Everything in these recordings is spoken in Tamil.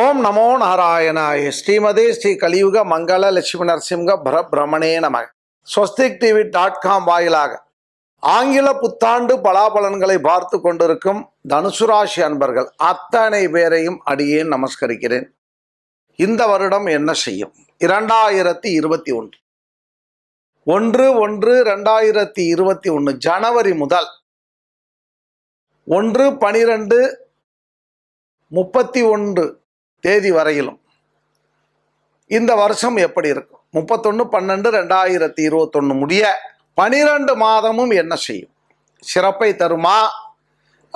ஓம் நமோ நாராயணாய ஸ்ரீமதே ஸ்ரீ கலியுக மங்கள லட்சுமி நரசிம்க பிரமணே நம ஸ்வஸ்திக் டிவி டாட் காம் வாயிலாக ஆங்கில புத்தாண்டு பலாபலன்களை பார்த்து கொண்டிருக்கும் தனுசு ராசி அன்பர்கள் அத்தனை பேரையும் அடியேன் நமஸ்கரிக்கிறேன் இந்த வருடம் என்ன செய்யும் இரண்டாயிரத்தி இருபத்தி ஒன்று ஒன்று ஒன்று ரெண்டாயிரத்தி இருபத்தி ஒன்று ஜனவரி முதல் ஒன்று பனிரெண்டு முப்பத்தி ஒன்று தேதி வரையிலும் இந்த வருஷம் எப்படி இருக்கும் முப்பத்தொன்று பன்னெண்டு ரெண்டாயிரத்தி இருபத்தொன்று முடிய பனிரெண்டு மாதமும் என்ன செய்யும் சிறப்பை தருமா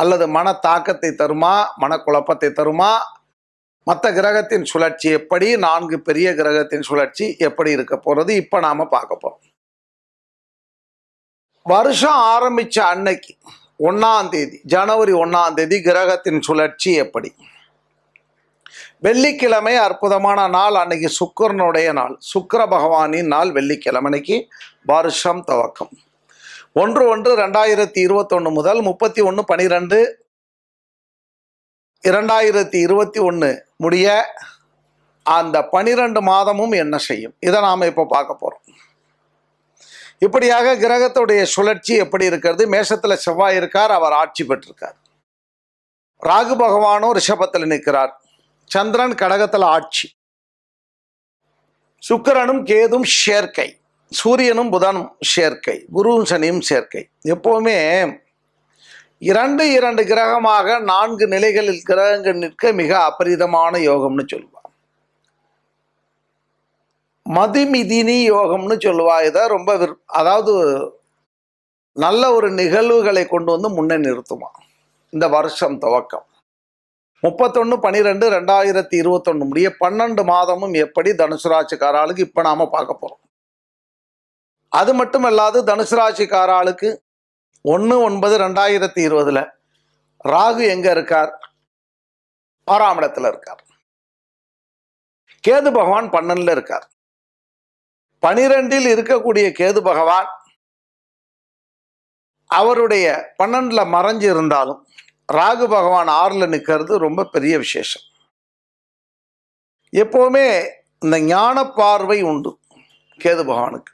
அல்லது மன தாக்கத்தை தருமா மனக்குழப்பத்தை தருமா மற்ற கிரகத்தின் சுழற்சி எப்படி நான்கு பெரிய கிரகத்தின் சுழற்சி எப்படி இருக்க போகிறது இப்போ நாம் பார்க்க போகிறோம் வருஷம் ஆரம்பித்த அன்னைக்கு ஒன்றாம் தேதி ஜனவரி ஒன்றாம் தேதி கிரகத்தின் சுழற்சி எப்படி வெள்ளிக்கிழமை அற்புதமான நாள் அன்னைக்கு சுக்கரனுடைய நாள் சுக்கர பகவானின் நாள் வெள்ளிக்கிழமை அன்னைக்கு வருஷம் துவக்கம் ஒன்று ஒன்று ரெண்டாயிரத்தி இருபத்தொன்று முதல் முப்பத்தி ஒன்று பனிரெண்டு இரண்டாயிரத்தி இருபத்தி ஒன்று முடிய அந்த பனிரெண்டு மாதமும் என்ன செய்யும் இதை நாம் இப்போ பார்க்க போகிறோம் இப்படியாக கிரகத்துடைய சுழற்சி எப்படி இருக்கிறது மேஷத்தில் செவ்வாய் இருக்கார் அவர் ஆட்சி பெற்றிருக்கார் ராகு பகவானும் ரிஷபத்தில் நிற்கிறார் சந்திரன் கடகத்தில் ஆட்சி சுக்கரனும் கேதும் சேர்க்கை சூரியனும் புதனும் சேர்க்கை குருவும் சனியும் சேர்க்கை எப்போவுமே இரண்டு இரண்டு கிரகமாக நான்கு நிலைகளில் கிரகங்கள் நிற்க மிக அபரிதமான யோகம்னு சொல்லுவார் மதுமிதினி யோகம்னு சொல்லுவா இதை ரொம்ப விர் அதாவது நல்ல ஒரு நிகழ்வுகளை கொண்டு வந்து முன்னே நிறுத்துமா இந்த வருஷம் துவக்கம் முப்பத்தொன்று பன்னிரெண்டு ரெண்டாயிரத்தி இருபத்தொன்னு முடிய பன்னெண்டு மாதமும் எப்படி தனுசு ராசிக்காராளுக்கு இப்போ நாம் பார்க்க போகிறோம் அது மட்டும் இல்லாது தனுசு ராசிக்காராளுக்கு ஒன்று ஒன்பது ரெண்டாயிரத்தி இருபதில் ராகு எங்கே இருக்கார் ஆறாம் இருக்கார் கேது பகவான் பன்னெண்டில் இருக்கார் பனிரெண்டில் இருக்கக்கூடிய கேது பகவான் அவருடைய பன்னெண்டில் மறைஞ்சு இருந்தாலும் ராகு பகவான் ஆறில் நிற்கிறது ரொம்ப பெரிய விசேஷம் எப்போவுமே இந்த ஞான பார்வை உண்டு கேது பகவானுக்கு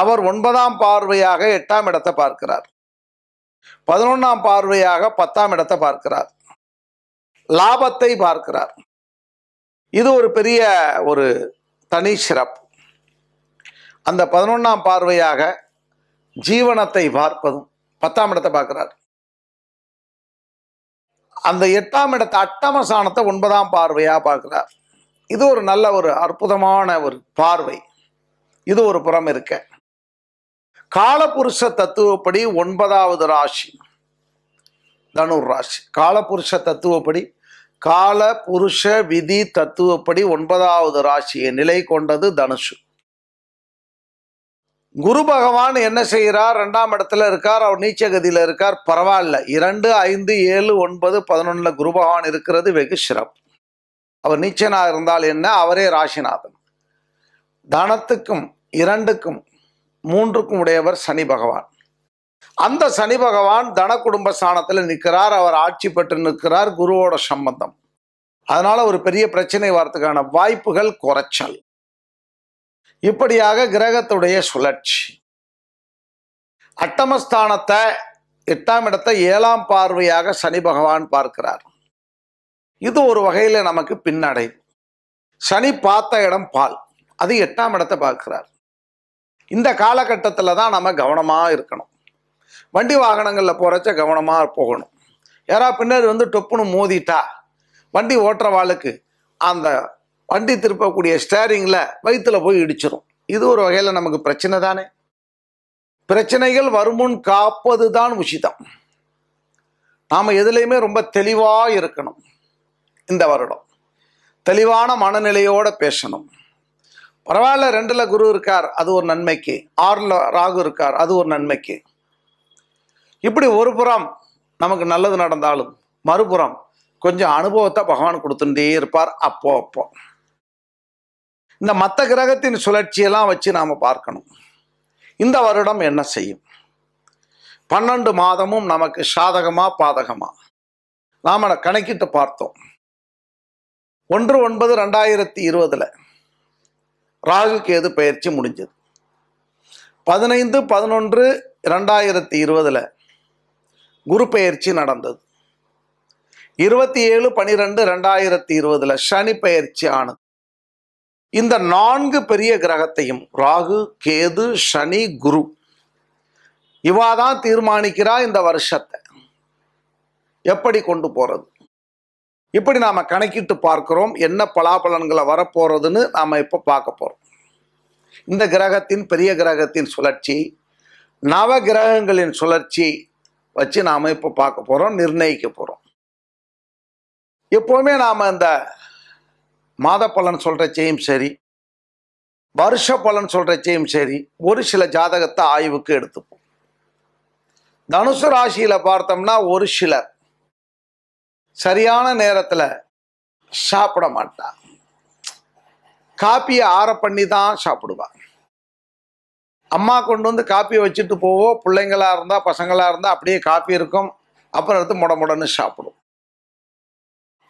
அவர் ஒன்பதாம் பார்வையாக எட்டாம் இடத்தை பார்க்கிறார் பதினொன்றாம் பார்வையாக பத்தாம் இடத்தை பார்க்கிறார் லாபத்தை பார்க்கிறார் இது ஒரு பெரிய ஒரு தனி சிறப்பு அந்த பதினொன்றாம் பார்வையாக ஜீவனத்தை பார்ப்பதும் பத்தாம் இடத்தை பார்க்கிறார் அந்த எட்டாம் இடத்தை அட்டம சாணத்தை ஒன்பதாம் பார்வையாக பார்க்குறார் இது ஒரு நல்ல ஒரு அற்புதமான ஒரு பார்வை இது ஒரு புறம் இருக்க காலபுருஷ தத்துவப்படி ஒன்பதாவது ராசி தனுர் ராசி காலபுருஷ தத்துவப்படி கால புருஷ விதி தத்துவப்படி ஒன்பதாவது ராசியை நிலை கொண்டது தனுஷு குரு பகவான் என்ன செய்கிறார் ரெண்டாம் இடத்துல இருக்கார் அவர் நீச்சகதியில் இருக்கார் பரவாயில்ல இரண்டு ஐந்து ஏழு ஒன்பது பதினொன்னில் குரு பகவான் இருக்கிறது வெகு சிறப்பு அவர் நீச்சனாக இருந்தால் என்ன அவரே ராசிநாதன் தனத்துக்கும் இரண்டுக்கும் மூன்றுக்கும் உடையவர் சனி பகவான் அந்த சனி பகவான் தன குடும்ப ஸ்தானத்தில் நிற்கிறார் அவர் ஆட்சி பெற்று நிற்கிறார் குருவோட சம்பந்தம் அதனால ஒரு பெரிய பிரச்சனை வரத்துக்கான வாய்ப்புகள் குறைச்சல் இப்படியாக கிரகத்துடைய சுழற்சி அட்டமஸ்தானத்தை எட்டாம் இடத்தை ஏழாம் பார்வையாக சனி பகவான் பார்க்கிறார் இது ஒரு வகையில் நமக்கு பின்னடை சனி பார்த்த இடம் பால் அது எட்டாம் இடத்தை பார்க்கிறார் இந்த காலகட்டத்தில் தான் நம்ம கவனமாக இருக்கணும் வண்டி வாகனங்களில் போகிறச்ச கவனமாக போகணும் யாரா பின்னாடி வந்து டொப்புன்னு மோதிட்டா வண்டி ஓட்டுற வாழ்க்கு அந்த வண்டி திருப்பக்கூடிய ஸ்டேரிங்கில் வயிற்றில் போய் இடிச்சிடும் இது ஒரு வகையில் நமக்கு பிரச்சனை தானே பிரச்சனைகள் வருமுன் காப்பது தான் உச்சிதம் நாம் எதுலேயுமே ரொம்ப தெளிவாக இருக்கணும் இந்த வருடம் தெளிவான மனநிலையோடு பேசணும் பரவாயில்ல ரெண்டில் குரு இருக்கார் அது ஒரு நன்மைக்கு ஆறில் ராகு இருக்கார் அது ஒரு நன்மைக்கு இப்படி ஒரு புறம் நமக்கு நல்லது நடந்தாலும் மறுபுறம் கொஞ்சம் அனுபவத்தை பகவான் கொடுத்துட்டே இருப்பார் அப்போ அப்போ இந்த மற்ற கிரகத்தின் சுழற்சியெல்லாம் வச்சு நாம் பார்க்கணும் இந்த வருடம் என்ன செய்யும் பன்னெண்டு மாதமும் நமக்கு சாதகமா பாதகமா நாம் அதை கணக்கிட்டு பார்த்தோம் ஒன்று ஒன்பது ரெண்டாயிரத்தி இருபதில் ராகு கேது பயிற்சி முடிஞ்சது பதினைந்து பதினொன்று ரெண்டாயிரத்தி இருபதில் குரு பயிற்சி நடந்தது இருபத்தி ஏழு பனிரெண்டு ரெண்டாயிரத்தி இருபதில் சனி பயிற்சி ஆனது இந்த நான்கு பெரிய கிரகத்தையும் ராகு கேது சனி குரு இவா தான் தீர்மானிக்கிறா இந்த வருஷத்தை எப்படி கொண்டு போகிறது இப்படி நாம் கணக்கிட்டு பார்க்குறோம் என்ன பலாபலன்களை வரப்போகிறதுன்னு நாம் இப்போ பார்க்க போகிறோம் இந்த கிரகத்தின் பெரிய கிரகத்தின் சுழற்சி நவ கிரகங்களின் சுழற்சி வச்சு நாம் இப்போ பார்க்க போகிறோம் நிர்ணயிக்க போகிறோம் எப்போவுமே நாம் இந்த மாத பலன் சொல்கிறச்சையும் சரி வருஷ பலன் சொல்கிறச்சையும் சரி ஒரு சில ஜாதகத்தை ஆய்வுக்கு எடுத்துப்போம் தனுசு ராசியில் பார்த்தோம்னா ஒரு சிலர் சரியான நேரத்தில் சாப்பிட மாட்டான் காப்பியை ஆற பண்ணி தான் சாப்பிடுவான் அம்மா கொண்டு வந்து காப்பியை வச்சுட்டு போவோம் பிள்ளைங்களாக இருந்தால் பசங்களாக இருந்தால் அப்படியே காப்பி இருக்கும் அப்புறம் எடுத்து முட முடன்னு சாப்பிடும்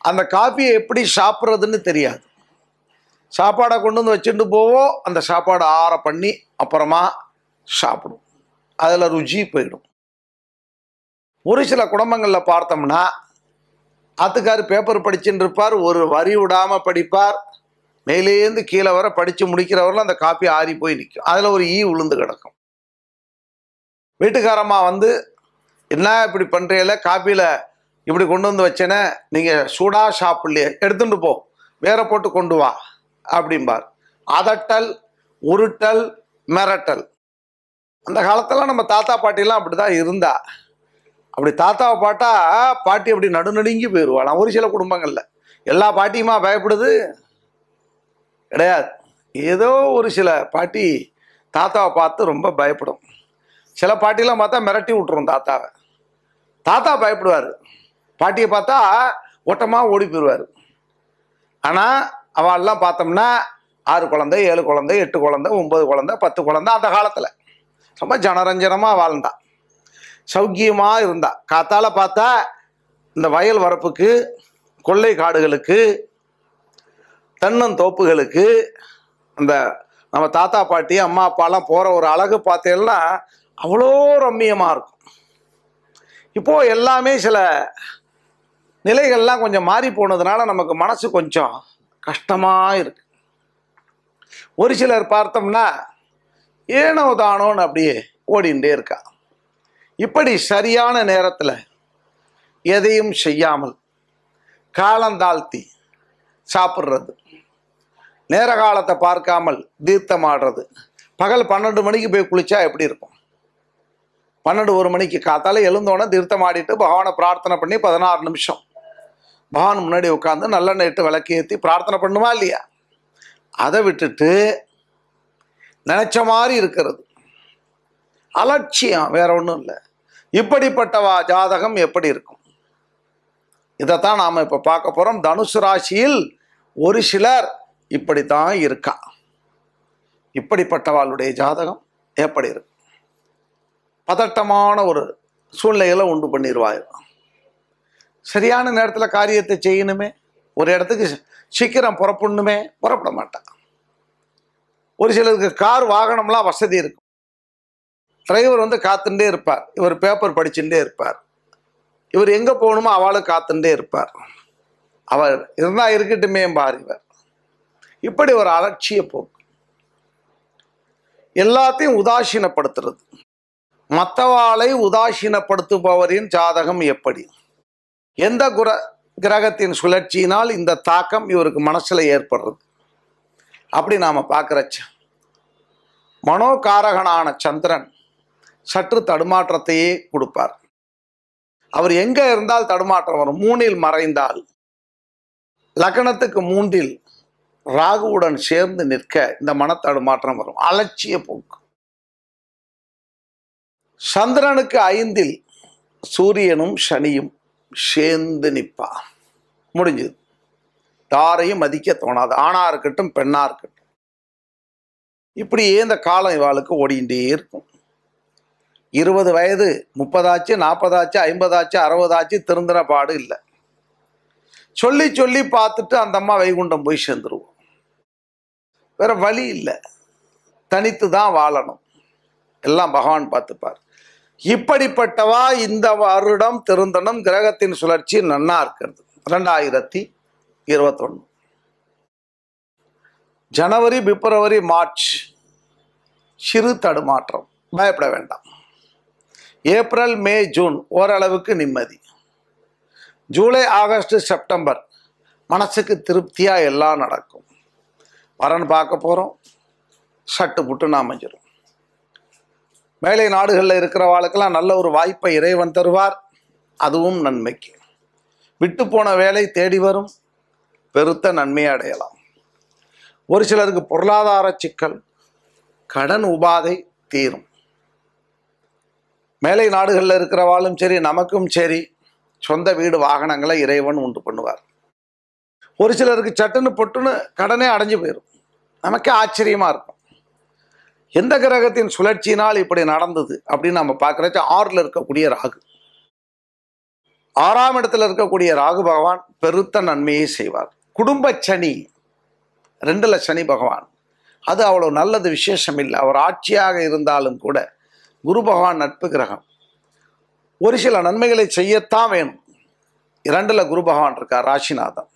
அந்த காஃபியை எப்படி சாப்பிட்றதுன்னு தெரியாது சாப்பாடை கொண்டு வந்து வச்சுட்டு போவோம் அந்த சாப்பாடு ஆற பண்ணி அப்புறமா சாப்பிடும் அதில் ருச்சி போயிடும் ஒரு சில குடும்பங்களில் பார்த்தோம்னா ஆத்துக்கார் பேப்பர் படிச்சுட்டு இருப்பார் ஒரு வரி விடாமல் படிப்பார் மேலேருந்து கீழே வர படித்து முடிக்கிறவரில் அந்த காப்பி ஆறி போய் நிற்கும் அதில் ஒரு ஈ உளுந்து கிடக்கும் வீட்டுக்காரம்மா வந்து என்ன இப்படி பண்ணுறீங்கள காப்பியில் இப்படி கொண்டு வந்து வச்சேன்னா நீங்கள் சூடாக ஷாப்புலேயே எடுத்துட்டு போ வேற போட்டு கொண்டு வா அப்படிம்பார் அதட்டல் உருட்டல் மிரட்டல் அந்த காலத்தில் நம்ம தாத்தா பாட்டிலாம் அப்படி தான் இருந்தா அப்படி தாத்தாவை பாட்டா பாட்டி அப்படி நடுநடுங்கி போயிடுவாள் ஒரு சில குடும்பங்களில் எல்லா பாட்டியுமா பயப்படுது கிடையாது ஏதோ ஒரு சில பாட்டி தாத்தாவை பார்த்து ரொம்ப பயப்படும் சில பாட்டிலாம் பார்த்தா மிரட்டி விட்டுரும் தாத்தாவை தாத்தா பயப்படுவார் பாட்டியை பார்த்தா ஓட்டமாக ஓடி போயிடுவார் ஆனால் அவள்லாம் பார்த்தோம்னா ஆறு குழந்தை ஏழு குழந்தை எட்டு குழந்தை ஒம்பது குழந்தை பத்து குழந்தை அந்த காலத்தில் ரொம்ப ஜனரஞ்சனமாக வாழ்ந்தான் சௌக்கியமாக இருந்தாள் காத்தால பார்த்தா இந்த வயல் வரப்புக்கு கொள்ளை காடுகளுக்கு தென்னந்தோப்புகளுக்கு அந்த நம்ம தாத்தா பாட்டி அம்மா அப்பாலாம் போகிற ஒரு அழகு பார்த்தேன்னா அவ்வளோ ரம்மியமாக இருக்கும் இப்போது எல்லாமே சில நிலைகள்லாம் கொஞ்சம் மாறி போனதுனால நமக்கு மனசு கொஞ்சம் கஷ்டமாக இருக்கு ஒரு சிலர் பார்த்தோம்னா ஏனோ தானோன்னு அப்படியே ஓடிண்டே இருக்கா இப்படி சரியான நேரத்தில் எதையும் செய்யாமல் காலந்தாழ்த்தி சாப்பிட்றது நேர காலத்தை பார்க்காமல் தீர்த்தமாடுறது பகல் பன்னெண்டு மணிக்கு போய் குளிச்சா எப்படி இருக்கும் பன்னெண்டு ஒரு மணிக்கு காத்தால எழுந்தோன்னே தீர்த்தமாடிட்டு பகவானை பிரார்த்தனை பண்ணி பதினாறு நிமிஷம் பகவான் முன்னாடி உட்காந்து நல்ல நேட்டு விளக்கு ஏற்றி பிரார்த்தனை பண்ணுமா இல்லையா அதை விட்டுட்டு நினச்ச மாதிரி இருக்கிறது அலட்சியம் வேற ஒன்றும் இல்லை இப்படிப்பட்ட வா ஜாதகம் எப்படி இருக்கும் இதைத்தான் நாம் இப்போ பார்க்க போகிறோம் தனுசு ராசியில் ஒரு சிலர் இப்படித்தான் இருக்கா இப்படிப்பட்டவாளுடைய ஜாதகம் எப்படி இருக்கும் பதட்டமான ஒரு சூழ்நிலைகளை உண்டு பண்ணிடுவாயிருக்கும் சரியான நேரத்தில் காரியத்தை செய்யணுமே ஒரு இடத்துக்கு சீக்கிரம் புறப்படணுமே புறப்பட மாட்டான் ஒரு சிலருக்கு கார் வாகனம்லாம் வசதி இருக்கும் டிரைவர் வந்து காத்துட்டே இருப்பார் இவர் பேப்பர் படிச்சுட்டே இருப்பார் இவர் எங்கே போகணுமோ அவளும் காத்துட்டே இருப்பார் அவர் இருந்தால் இருக்கட்டுமே பார் இவர் இப்படி ஒரு அலட்சிய போக்கு எல்லாத்தையும் உதாசீனப்படுத்துறது மற்றவாளை உதாசீனப்படுத்துபவரின் ஜாதகம் எப்படி எந்த குர கிரகத்தின் சுழற்சியினால் இந்த தாக்கம் இவருக்கு மனசில் ஏற்படுறது அப்படி நாம் பார்க்குறச்ச மனோகாரகனான சந்திரன் சற்று தடுமாற்றத்தையே கொடுப்பார் அவர் எங்கே இருந்தால் தடுமாற்றம் வரும் மூணில் மறைந்தால் லக்கணத்துக்கு மூன்றில் ராகுவுடன் சேர்ந்து நிற்க இந்த மன தடுமாற்றம் வரும் அலட்சிய போக்கு சந்திரனுக்கு ஐந்தில் சூரியனும் சனியும் சேர்ந்து நிற்பா முடிஞ்சுது யாரையும் மதிக்க தோணாது ஆணா இருக்கட்டும் பெண்ணாக இருக்கட்டும் இப்படியே இந்த காலம் இவாளுக்கு ஓடிண்டே இருக்கும் இருபது வயது முப்பதாச்சு நாற்பதாச்சு ஐம்பதாச்சு அறுபதாச்சு திருந்தின பாடு இல்லை சொல்லி சொல்லி பார்த்துட்டு அந்த அம்மா வைகுண்டம் போய் சேர்ந்துருவோம் வேற வழி இல்லை தனித்து தான் வாழணும் எல்லாம் பகவான் பார்த்துப்பார் இப்படிப்பட்டவா இந்த வருடம் திருந்தனம் கிரகத்தின் சுழற்சி நன்னா இருக்கிறது ரெண்டாயிரத்தி இருபத்தொன்று ஜனவரி பிப்ரவரி மார்ச் சிறு தடுமாற்றம் பயப்பட வேண்டாம் ஏப்ரல் மே ஜூன் ஓரளவுக்கு நிம்மதி ஜூலை ஆகஸ்ட் செப்டம்பர் மனசுக்கு திருப்தியாக எல்லாம் நடக்கும் வரன் பார்க்க போகிறோம் சட்டு புட்டு நான் அமைஞ்சிடும் மேலை நாடுகளில் இருக்கிறவாளுக்கெல்லாம் நல்ல ஒரு வாய்ப்பை இறைவன் தருவார் அதுவும் நன்மைக்கு விட்டு போன வேலை தேடி வரும் பெருத்த நன்மையை அடையலாம் ஒரு சிலருக்கு பொருளாதார சிக்கல் கடன் உபாதை தீரும் மேலை நாடுகளில் இருக்கிறவாளும் சரி நமக்கும் சரி சொந்த வீடு வாகனங்களை இறைவன் உண்டு பண்ணுவார் ஒரு சிலருக்கு சட்டுன்னு பொட்டுன்னு கடனே அடைஞ்சு போயிடும் நமக்கே ஆச்சரியமாக இருக்கும் எந்த கிரகத்தின் சுழற்சியினால் இப்படி நடந்தது அப்படின்னு நம்ம பார்க்குறச்ச ஆறில் இருக்கக்கூடிய ராகு ஆறாம் இடத்துல இருக்கக்கூடிய ராகு பகவான் பெருத்த நன்மையை செய்வார் குடும்ப சனி ரெண்டில் சனி பகவான் அது அவ்வளோ நல்லது விசேஷம் இல்லை அவர் ஆட்சியாக இருந்தாலும் கூட குரு பகவான் நட்பு கிரகம் ஒரு சில நன்மைகளை செய்யத்தான் வேணும் இரண்டில் குரு பகவான் இருக்கார் ராசிநாதன்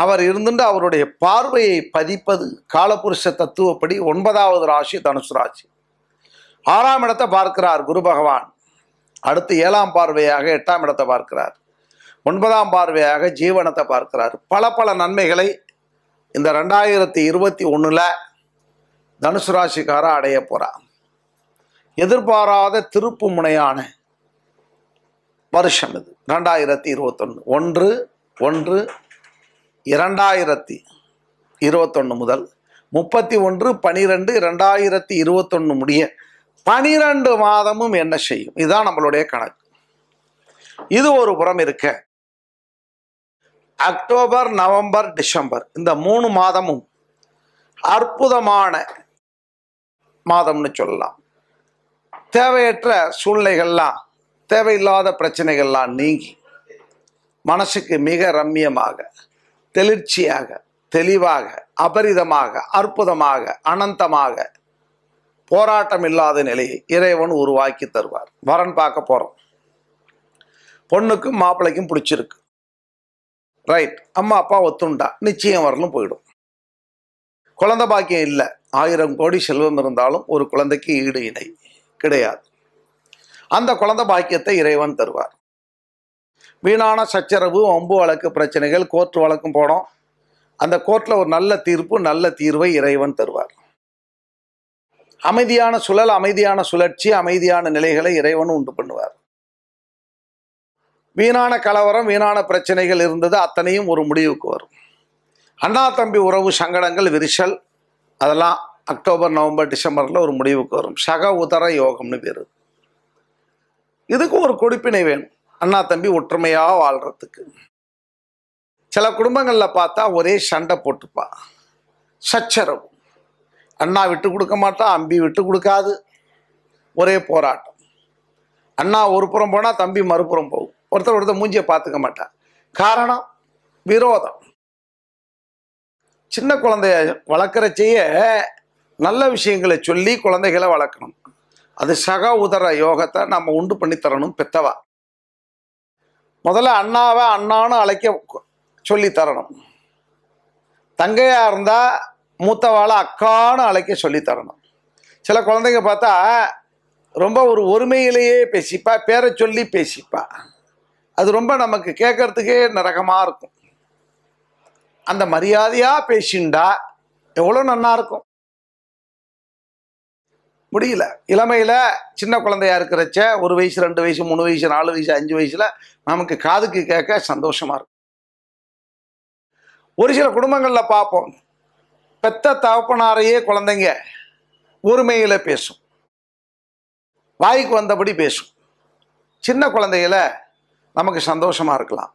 அவர் இருந்துட்டு அவருடைய பார்வையை பதிப்பது காலபுருஷ தத்துவப்படி ஒன்பதாவது ராசி தனுசு ராசி ஆறாம் இடத்தை பார்க்கிறார் குரு பகவான் அடுத்து ஏழாம் பார்வையாக எட்டாம் இடத்தை பார்க்கிறார் ஒன்பதாம் பார்வையாக ஜீவனத்தை பார்க்கிறார் பல பல நன்மைகளை இந்த ரெண்டாயிரத்தி இருபத்தி ஒன்றில் தனுசு ராசிக்காரர் அடைய போகிறார் எதிர்பாராத திருப்பு முனையான வருஷம் இது ரெண்டாயிரத்தி இருபத்தொன்று ஒன்று ஒன்று இரண்டாயிரத்தி இருபத்தொன்று முதல் முப்பத்தி ஒன்று பனிரெண்டு இரண்டாயிரத்தி இருபத்தொன்று முடிய பனிரெண்டு மாதமும் என்ன செய்யும் இதுதான் நம்மளுடைய கணக்கு இது ஒரு புறம் இருக்க அக்டோபர் நவம்பர் டிசம்பர் இந்த மூணு மாதமும் அற்புதமான மாதம்னு சொல்லலாம் தேவையற்ற சூழ்நிலைகள்லாம் தேவையில்லாத பிரச்சனைகள்லாம் நீங்கி மனசுக்கு மிக ரம்மியமாக தெளிர்ச்சியாக தெளிவாக அபரிதமாக அற்புதமாக அனந்தமாக போராட்டம் இல்லாத நிலையை இறைவன் உருவாக்கி தருவார் வரன் பார்க்க போகிறோம் பொண்ணுக்கும் மாப்பிள்ளைக்கும் பிடிச்சிருக்கு ரைட் அம்மா அப்பா ஒத்துண்டா நிச்சயம் வரலும் போயிடும் குழந்த பாக்கியம் இல்லை ஆயிரம் கோடி செல்வம் இருந்தாலும் ஒரு குழந்தைக்கு ஈடு இணை கிடையாது அந்த குழந்த பாக்கியத்தை இறைவன் தருவார் வீணான சச்சரவு ஒம்பு வழக்கு பிரச்சனைகள் கோர்ட் வழக்கும் போனோம் அந்த கோர்ட்டில் ஒரு நல்ல தீர்ப்பு நல்ல தீர்வை இறைவன் தருவார் அமைதியான சுழல் அமைதியான சுழற்சி அமைதியான நிலைகளை இறைவன் உண்டு பண்ணுவார் வீணான கலவரம் வீணான பிரச்சனைகள் இருந்தது அத்தனையும் ஒரு முடிவுக்கு வரும் அண்ணா தம்பி உறவு சங்கடங்கள் விரிசல் அதெல்லாம் அக்டோபர் நவம்பர் டிசம்பரில் ஒரு முடிவுக்கு வரும் சக உதர யோகம்னு பேர் இதுக்கு ஒரு கொடுப்பினை வேணும் அண்ணா தம்பி ஒற்றுமையாக வாழ்கிறதுக்கு சில குடும்பங்களில் பார்த்தா ஒரே சண்டை போட்டுப்பா சச்சரவு அண்ணா விட்டு கொடுக்க மாட்டான் அம்பி விட்டு கொடுக்காது ஒரே போராட்டம் அண்ணா ஒரு புறம் போனால் தம்பி மறுபுறம் போகும் ஒருத்தர் ஒருத்தர் மூஞ்சியை பார்த்துக்க மாட்டான் காரணம் விரோதம் சின்ன குழந்தைய வளர்க்குறச்சைய நல்ல விஷயங்களை சொல்லி குழந்தைகளை வளர்க்கணும் அது சக உதர யோகத்தை நம்ம உண்டு பண்ணித்தரணும் பெத்தவா முதல்ல அண்ணாவை அண்ணான்னு அழைக்க சொல்லி தரணும் தங்கையாக இருந்தால் மூத்தவாளை அக்கான்னு அழைக்க சொல்லி தரணும் சில குழந்தைங்க பார்த்தா ரொம்ப ஒரு ஒருமையிலேயே பேசிப்பா பேரை சொல்லி பேசிப்பா அது ரொம்ப நமக்கு கேட்கறதுக்கே நரகமாக இருக்கும் அந்த மரியாதையாக பேசிண்டா எவ்வளோ நன்னா இருக்கும் முடியல இளமையில் சின்ன குழந்தையா இருக்கிறச்ச ஒரு வயசு ரெண்டு வயசு மூணு வயசு நாலு வயசு அஞ்சு வயசில் நமக்கு காதுக்கு கேட்க சந்தோஷமா இருக்கும் ஒரு சில குடும்பங்களில் பார்ப்போம் பெத்த தகப்பனாரையே குழந்தைங்க ஒருமையில் பேசும் வாய்க்கு வந்தபடி பேசும் சின்ன குழந்தையில நமக்கு சந்தோஷமா இருக்கலாம்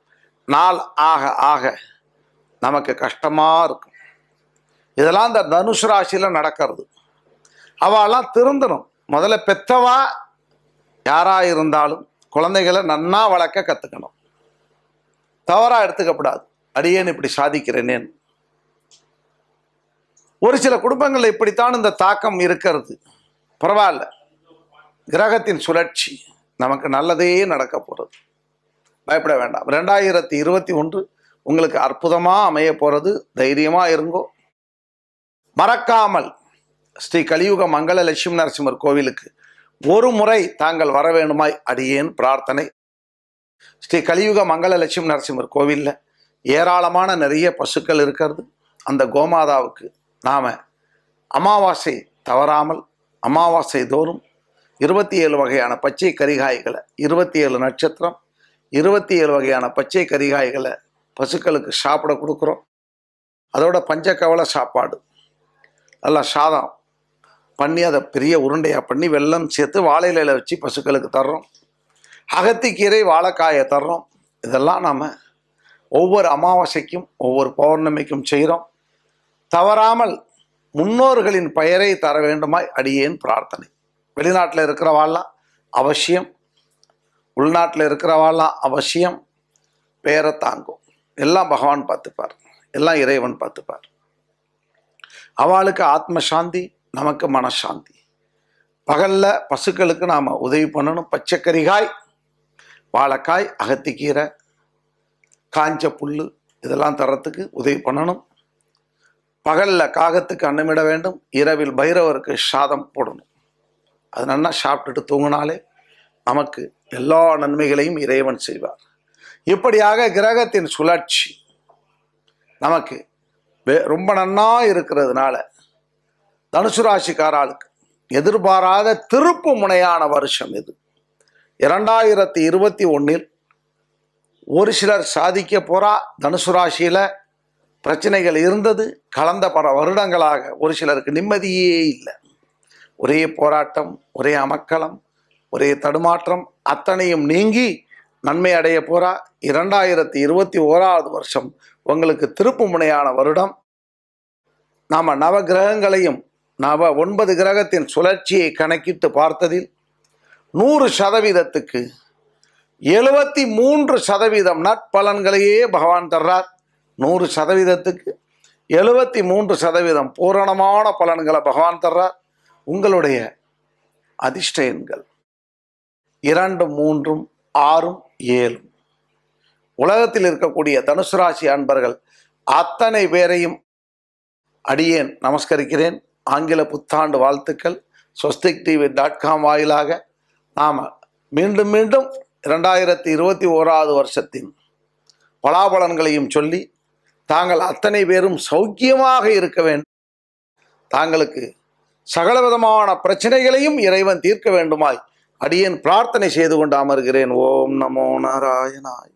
நாள் ஆக ஆக நமக்கு கஷ்டமாக இருக்கும் இதெல்லாம் அந்த தனுஷ் ராசியில் நடக்கிறது அவெல்லாம் திருந்தணும் முதல்ல பெத்தவா யாராக இருந்தாலும் குழந்தைகளை நன்னா வளர்க்க கற்றுக்கணும் தவறாக எடுத்துக்கப்படாது அடியேன் இப்படி சாதிக்கிறேனேன் ஒரு சில குடும்பங்களில் இப்படித்தான் இந்த தாக்கம் இருக்கிறது பரவாயில்ல கிரகத்தின் சுழற்சி நமக்கு நல்லதே நடக்க போகிறது பயப்பட வேண்டாம் ரெண்டாயிரத்தி இருபத்தி ஒன்று உங்களுக்கு அற்புதமாக அமைய போகிறது தைரியமாக இருங்கோ மறக்காமல் ஸ்ரீ கலியுக மங்கள லட்சுமி நரசிம்மர் கோவிலுக்கு ஒரு முறை தாங்கள் வர வேண்டுமாய் அடியேன் பிரார்த்தனை ஸ்ரீ கலியுக மங்கள லட்சுமி நரசிம்மர் கோவிலில் ஏராளமான நிறைய பசுக்கள் இருக்கிறது அந்த கோமாதாவுக்கு நாம் அமாவாசை தவறாமல் அமாவாசை தோறும் இருபத்தி ஏழு வகையான பச்சை கரிகாய்களை இருபத்தி ஏழு நட்சத்திரம் இருபத்தி ஏழு வகையான பச்சை கரிகாய்களை பசுக்களுக்கு சாப்பிட கொடுக்குறோம் அதோட பஞ்சக்கவலை சாப்பாடு நல்லா சாதம் பண்ணி அதை பெரிய உருண்டையாக பண்ணி வெள்ளம் சேர்த்து வாழை இலையில வச்சு பசுக்களுக்கு தர்றோம் அகத்திக்கீரை வாழைக்காயை தர்றோம் இதெல்லாம் நாம் ஒவ்வொரு அமாவாசைக்கும் ஒவ்வொரு பௌர்ணமிக்கும் செய்கிறோம் தவறாமல் முன்னோர்களின் பெயரை தர வேண்டுமாய் அடியேன் பிரார்த்தனை வெளிநாட்டில் இருக்கிறவாள்லாம் அவசியம் உள்நாட்டில் இருக்கிறவாள்லாம் அவசியம் பெயரை தாங்கும் எல்லாம் பகவான் பார்த்துப்பார் எல்லாம் இறைவன் பார்த்துப்பார் அவளுக்கு ஆத்ம சாந்தி நமக்கு மனசாந்தி பகல்ல பசுக்களுக்கு நாம் உதவி பண்ணணும் பச்சைக்கறிகாய் வாழைக்காய் அகத்திக்கீரை காஞ்ச புல் இதெல்லாம் தரத்துக்கு உதவி பண்ணணும் பகல்ல காகத்துக்கு அன்னமிட வேண்டும் இரவில் பைரவருக்கு சாதம் போடணும் அது நல்லா சாப்பிட்டுட்டு தூங்கினாலே நமக்கு எல்லா நன்மைகளையும் இறைவன் செய்வார் இப்படியாக கிரகத்தின் சுழற்சி நமக்கு ரொம்ப நன்னா இருக்கிறதுனால தனுசு ராசிக்காராளுக்கு எதிர்பாராத திருப்பு முனையான வருஷம் இது இரண்டாயிரத்தி இருபத்தி ஒன்றில் ஒரு சிலர் சாதிக்க போகிறா தனுசு ராசியில் பிரச்சனைகள் இருந்தது கலந்த பல வருடங்களாக ஒரு சிலருக்கு நிம்மதியே இல்லை ஒரே போராட்டம் ஒரே அமக்கலம் ஒரே தடுமாற்றம் அத்தனையும் நீங்கி நன்மை அடைய போகிறா இரண்டாயிரத்தி இருபத்தி ஓராவது வருஷம் உங்களுக்கு திருப்பு முனையான வருடம் நாம் நவகிரகங்களையும் நவ ஒன்பது கிரகத்தின் சுழற்சியை கணக்கிட்டு பார்த்ததில் நூறு சதவீதத்துக்கு எழுபத்தி மூன்று சதவீதம் நற்பலன்களையே பகவான் தர்றார் நூறு சதவீதத்துக்கு எழுபத்தி மூன்று சதவீதம் பூரணமான பலன்களை பகவான் தர்றார் உங்களுடைய அதிர்ஷ்ட எண்கள் இரண்டும் மூன்றும் ஆறும் ஏழும் உலகத்தில் இருக்கக்கூடிய தனுசு ராசி அன்பர்கள் அத்தனை பேரையும் அடியேன் நமஸ்கரிக்கிறேன் ஆங்கில புத்தாண்டு வாழ்த்துக்கள் ஸ்வஸ்திக் டிவி டாட் காம் வாயிலாக நாம் மீண்டும் மீண்டும் இரண்டாயிரத்தி இருபத்தி ஓராவது வருஷத்தின் பலாபலன்களையும் சொல்லி தாங்கள் அத்தனை பேரும் சௌக்கியமாக இருக்க வேண்டும் தாங்களுக்கு சகல விதமான பிரச்சனைகளையும் இறைவன் தீர்க்க வேண்டுமாய் அடியேன் பிரார்த்தனை செய்து கொண்டு அமர்கிறேன் ஓம் நமோ நாராயணாய்